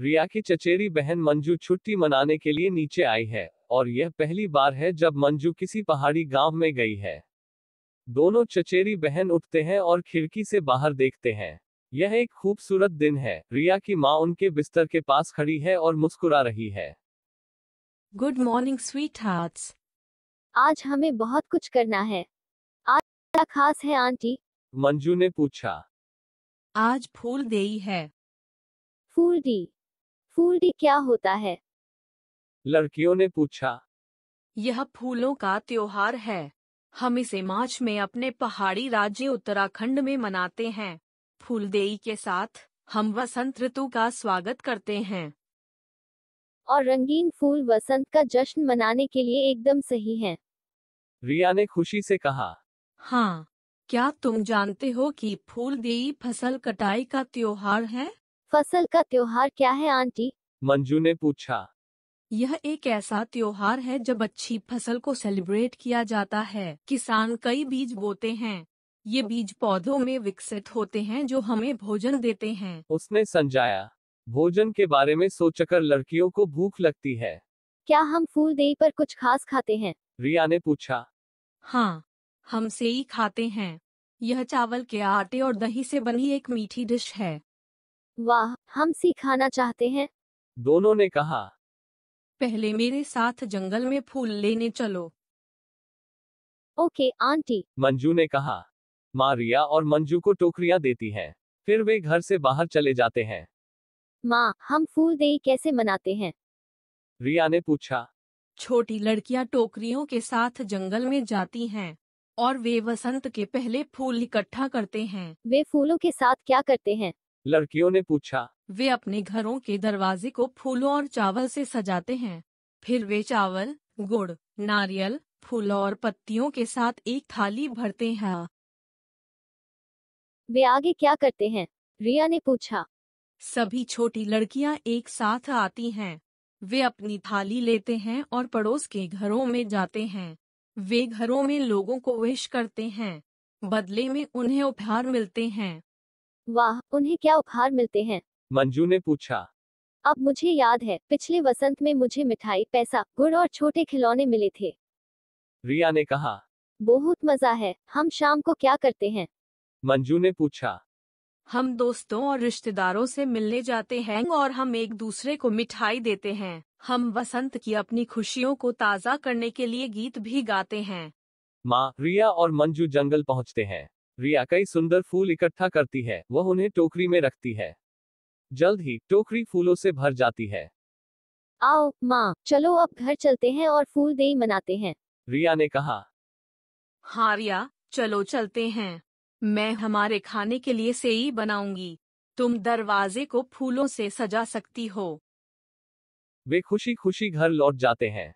रिया की चचेरी बहन मंजू छुट्टी मनाने के लिए नीचे आई है और यह पहली बार है जब मंजू किसी पहाड़ी गांव में गई है दोनों चचेरी बहन उठते हैं और खिड़की से बाहर देखते हैं यह एक खूबसूरत दिन है रिया की माँ उनके बिस्तर के पास खड़ी है और मुस्कुरा रही है गुड मॉर्निंग स्वीट हार्ट आज हमें बहुत कुछ करना है आज क्या खास है आंटी मंजू ने पूछा आज फूल देई है फूल दी फूलडी क्या होता है लड़कियों ने पूछा यह फूलों का त्योहार है हम इसे मार्च में अपने पहाड़ी राज्य उत्तराखंड में मनाते हैं फूलदेई के साथ हम वसंत ऋतु का स्वागत करते हैं और रंगीन फूल वसंत का जश्न मनाने के लिए एकदम सही है रिया ने खुशी से कहा हाँ क्या तुम जानते हो कि फूलदेई फसल कटाई का त्योहार है फसल का त्योहार क्या है आंटी मंजू ने पूछा यह एक ऐसा त्योहार है जब अच्छी फसल को सेलिब्रेट किया जाता है किसान कई बीज बोते हैं ये बीज पौधों में विकसित होते हैं जो हमें भोजन देते हैं उसने समझाया भोजन के बारे में सोचकर लड़कियों को भूख लगती है क्या हम फूल दे पर कुछ खास खाते हैं रिया ने पूछा हाँ हम ही खाते हैं यह चावल के आटे और दही से बनी एक मीठी डिश है वाह हम सिखाना चाहते हैं दोनों ने कहा पहले मेरे साथ जंगल में फूल लेने चलो ओके आंटी मंजू ने कहा माँ रिया और मंजू को टोकरिया देती है फिर वे घर से बाहर चले जाते हैं माँ हम फूल देई कैसे मनाते हैं रिया ने पूछा छोटी लड़कियां टोकरियों के साथ जंगल में जाती हैं और वे वसंत के पहले फूल इकट्ठा करते हैं वे फूलों के साथ क्या करते हैं लड़कियों ने पूछा वे अपने घरों के दरवाजे को फूलों और चावल से सजाते हैं फिर वे चावल गुड़ नारियल फूल और पत्तियों के साथ एक थाली भरते हैं वे आगे क्या करते हैं रिया ने पूछा सभी छोटी लड़कियां एक साथ आती हैं वे अपनी थाली लेते हैं और पड़ोस के घरों में जाते हैं वे घरों में लोगों को विश करते हैं बदले में उन्हें उपहार मिलते हैं वाह उन्हें क्या उपहार मिलते हैं मंजू ने पूछा अब मुझे याद है पिछले वसंत में मुझे मिठाई पैसा गुड़ और छोटे खिलौने मिले थे रिया ने कहा बहुत मजा है हम शाम को क्या करते हैं मंजू ने पूछा हम दोस्तों और रिश्तेदारों से मिलने जाते हैं और हम एक दूसरे को मिठाई देते हैं हम वसंत की अपनी खुशियों को ताज़ा करने के लिए गीत भी गाते हैं माँ रिया और मंजू जंगल पहुँचते हैं रिया कई सुंदर फूल इकट्ठा करती है वह उन्हें टोकरी में रखती है जल्द ही टोकरी फूलों से भर जाती है आओ माँ चलो अब घर चलते हैं और फूल दे मनाते हैं रिया ने कहा हाँ रिया चलो चलते हैं मैं हमारे खाने के लिए सेई बनाऊंगी तुम दरवाजे को फूलों से सजा सकती हो वे खुशी खुशी घर लौट जाते हैं